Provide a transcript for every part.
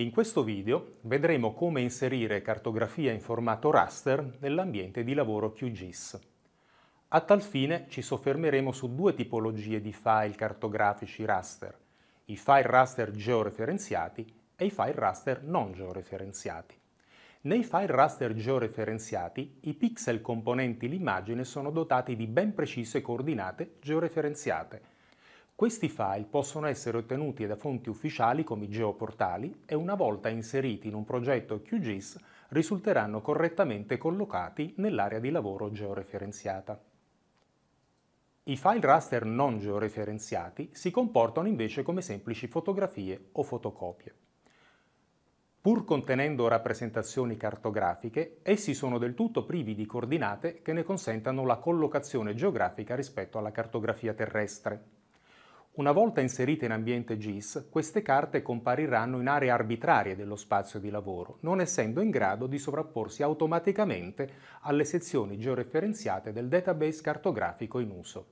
In questo video vedremo come inserire cartografia in formato raster nell'ambiente di lavoro QGIS. A tal fine ci soffermeremo su due tipologie di file cartografici raster, i file raster georeferenziati e i file raster non georeferenziati. Nei file raster georeferenziati i pixel componenti l'immagine sono dotati di ben precise coordinate georeferenziate, questi file possono essere ottenuti da fonti ufficiali come i geoportali e una volta inseriti in un progetto QGIS risulteranno correttamente collocati nell'area di lavoro georeferenziata. I file raster non georeferenziati si comportano invece come semplici fotografie o fotocopie. Pur contenendo rappresentazioni cartografiche, essi sono del tutto privi di coordinate che ne consentano la collocazione geografica rispetto alla cartografia terrestre. Una volta inserite in ambiente GIS, queste carte compariranno in aree arbitrarie dello spazio di lavoro, non essendo in grado di sovrapporsi automaticamente alle sezioni georeferenziate del database cartografico in uso.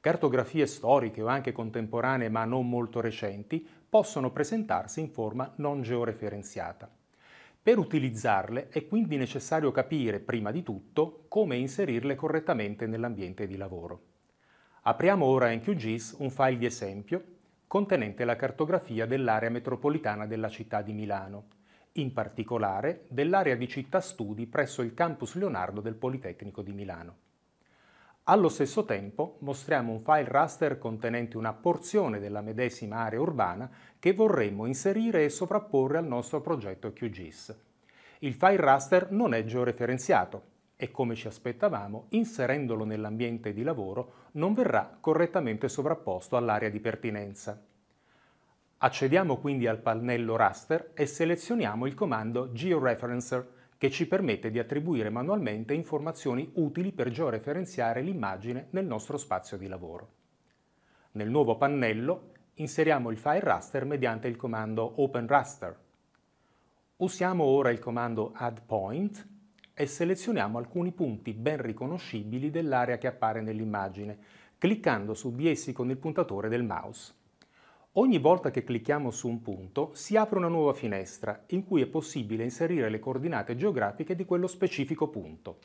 Cartografie storiche o anche contemporanee ma non molto recenti possono presentarsi in forma non georeferenziata. Per utilizzarle è quindi necessario capire, prima di tutto, come inserirle correttamente nell'ambiente di lavoro. Apriamo ora in QGIS un file di esempio contenente la cartografia dell'area metropolitana della città di Milano, in particolare dell'area di città studi presso il campus Leonardo del Politecnico di Milano. Allo stesso tempo mostriamo un file raster contenente una porzione della medesima area urbana che vorremmo inserire e sovrapporre al nostro progetto QGIS. Il file raster non è georeferenziato, e come ci aspettavamo, inserendolo nell'ambiente di lavoro, non verrà correttamente sovrapposto all'area di pertinenza. Accediamo quindi al pannello raster e selezioniamo il comando Georeferencer che ci permette di attribuire manualmente informazioni utili per georeferenziare l'immagine nel nostro spazio di lavoro. Nel nuovo pannello inseriamo il file raster mediante il comando Open Raster. Usiamo ora il comando Add Point e selezioniamo alcuni punti ben riconoscibili dell'area che appare nell'immagine, cliccando su di essi con il puntatore del mouse. Ogni volta che clicchiamo su un punto si apre una nuova finestra in cui è possibile inserire le coordinate geografiche di quello specifico punto.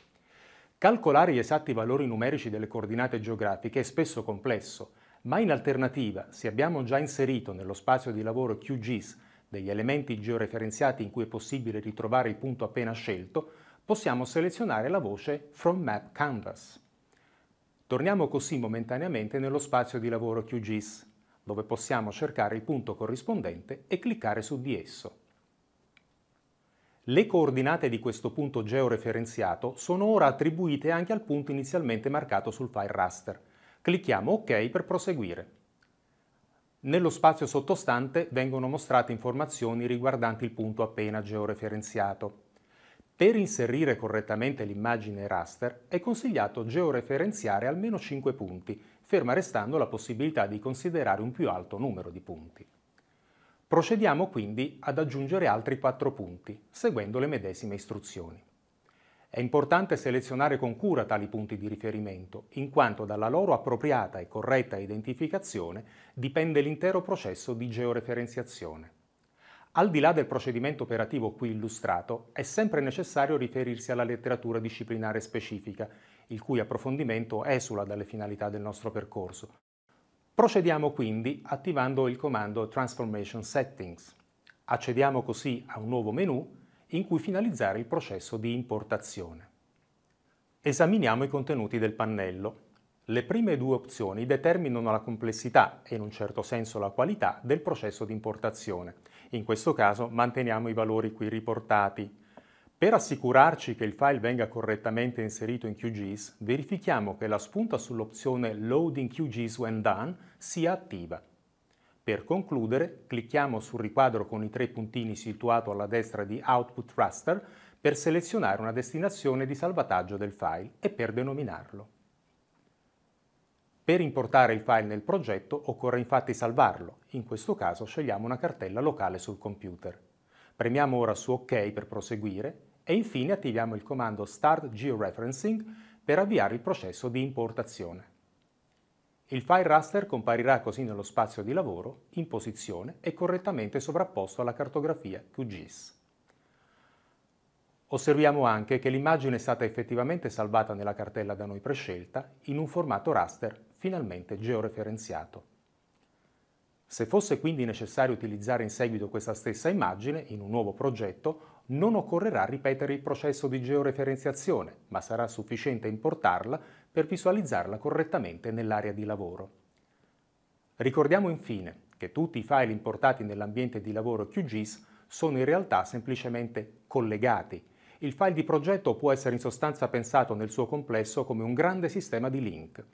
Calcolare gli esatti valori numerici delle coordinate geografiche è spesso complesso, ma in alternativa, se abbiamo già inserito nello spazio di lavoro QGIS degli elementi georeferenziati in cui è possibile ritrovare il punto appena scelto, possiamo selezionare la voce From Map Canvas. Torniamo così momentaneamente nello spazio di lavoro QGIS, dove possiamo cercare il punto corrispondente e cliccare su di esso. Le coordinate di questo punto georeferenziato sono ora attribuite anche al punto inizialmente marcato sul file raster. Clicchiamo OK per proseguire. Nello spazio sottostante vengono mostrate informazioni riguardanti il punto appena georeferenziato. Per inserire correttamente l'immagine raster è consigliato georeferenziare almeno 5 punti, ferma restando la possibilità di considerare un più alto numero di punti. Procediamo quindi ad aggiungere altri 4 punti, seguendo le medesime istruzioni. È importante selezionare con cura tali punti di riferimento, in quanto dalla loro appropriata e corretta identificazione dipende l'intero processo di georeferenziazione. Al di là del procedimento operativo qui illustrato, è sempre necessario riferirsi alla letteratura disciplinare specifica, il cui approfondimento esula dalle finalità del nostro percorso. Procediamo quindi attivando il comando Transformation Settings. Accediamo così a un nuovo menu in cui finalizzare il processo di importazione. Esaminiamo i contenuti del pannello. Le prime due opzioni determinano la complessità e in un certo senso la qualità del processo di importazione in questo caso manteniamo i valori qui riportati. Per assicurarci che il file venga correttamente inserito in QGIS, verifichiamo che la spunta sull'opzione Loading QGIS when done sia attiva. Per concludere, clicchiamo sul riquadro con i tre puntini situato alla destra di Output Raster per selezionare una destinazione di salvataggio del file e per denominarlo. Per importare il file nel progetto occorre infatti salvarlo, in questo caso scegliamo una cartella locale sul computer. Premiamo ora su OK per proseguire e infine attiviamo il comando Start Georeferencing per avviare il processo di importazione. Il file raster comparirà così nello spazio di lavoro, in posizione e correttamente sovrapposto alla cartografia QGIS. Osserviamo anche che l'immagine è stata effettivamente salvata nella cartella da noi prescelta in un formato raster finalmente georeferenziato. Se fosse quindi necessario utilizzare in seguito questa stessa immagine in un nuovo progetto, non occorrerà ripetere il processo di georeferenziazione, ma sarà sufficiente importarla per visualizzarla correttamente nell'area di lavoro. Ricordiamo infine che tutti i file importati nell'ambiente di lavoro QGIS sono in realtà semplicemente collegati. Il file di progetto può essere in sostanza pensato nel suo complesso come un grande sistema di link.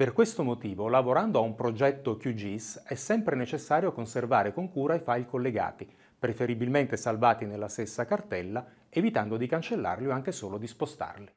Per questo motivo, lavorando a un progetto QGIS, è sempre necessario conservare con cura i file collegati, preferibilmente salvati nella stessa cartella, evitando di cancellarli o anche solo di spostarli.